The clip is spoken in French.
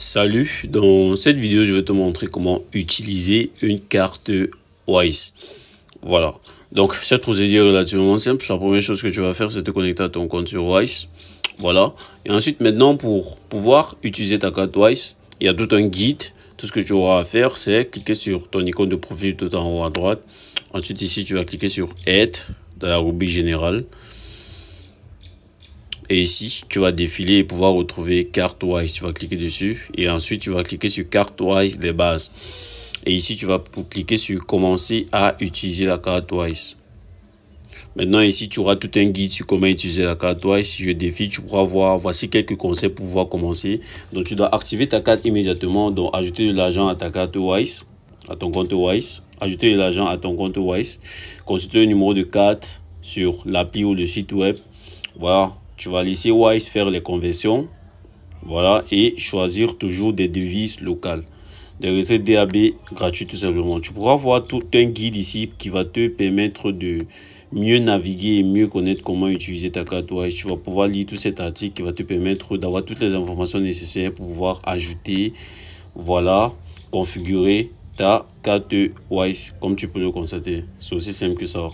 Salut, dans cette vidéo je vais te montrer comment utiliser une carte Wise. Voilà, donc cette procédure est relativement simple. La première chose que tu vas faire c'est te connecter à ton compte sur Wise. Voilà, et ensuite maintenant pour pouvoir utiliser ta carte Wise, il y a tout un guide. Tout ce que tu auras à faire c'est cliquer sur ton icône de profil tout en haut à droite. Ensuite ici tu vas cliquer sur Aide dans la rubrique générale. Et ici, tu vas défiler et pouvoir retrouver carte wise Tu vas cliquer dessus et ensuite tu vas cliquer sur carte wise des bases. Et ici, tu vas cliquer sur commencer à utiliser la carte wise Maintenant, ici, tu auras tout un guide sur comment utiliser la carte wise si je défile tu pourras voir, voici quelques conseils pour pouvoir commencer. Donc, tu dois activer ta carte immédiatement. Donc, ajouter de l'argent à ta carte Wise, à ton compte Wise. Ajouter de l'argent à ton compte Wise. Consulter le numéro de carte sur l'appli ou le site web. Voilà. Tu vas laisser Wise faire les conversions. Voilà, et choisir toujours des devises locales. Des retraites DAB gratuites tout simplement. Tu pourras voir tout un guide ici qui va te permettre de mieux naviguer et mieux connaître comment utiliser ta carte Wise. Tu vas pouvoir lire tout cet article qui va te permettre d'avoir toutes les informations nécessaires pour pouvoir ajouter, voilà, configurer ta carte Wise comme tu peux le constater. C'est aussi simple que ça.